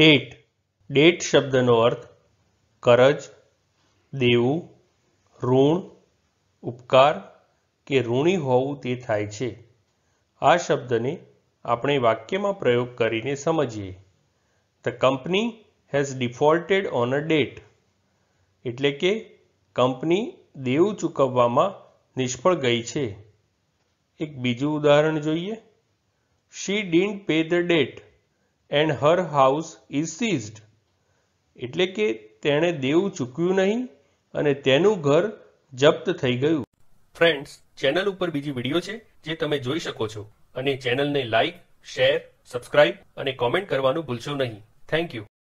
date date શબ્દનો અર્થ કરજ દેવું ઋણ ઉપકાર કે ઋણી હોવું તે થાય છે આ શબ્દને આપણે વાક્યમાં પ્રયોગ કરીને સમજીએ the company has defaulted on a debt એટલે કે કંપની દેવું ચૂકવવામાં નિષ્ફળ ગઈ છે એક બીજું ઉદાહરણ જોઈએ she didn't pay the debt and her house is seized એટલે કે તેણે દેવું ચૂક્યું નહીં અને તેનું ઘર જપ્ત થઈ ગયું ફ્રેન્ડ્સ ચેનલ ઉપર બીજી વિડીયો છે જે તમે જોઈ શકો છો અને ચેનલને લાઇક શેર સબસ્ક્રાઇબ અને કોમેન્ટ કરવાનું ભૂલશો નહીં થેન્ક યુ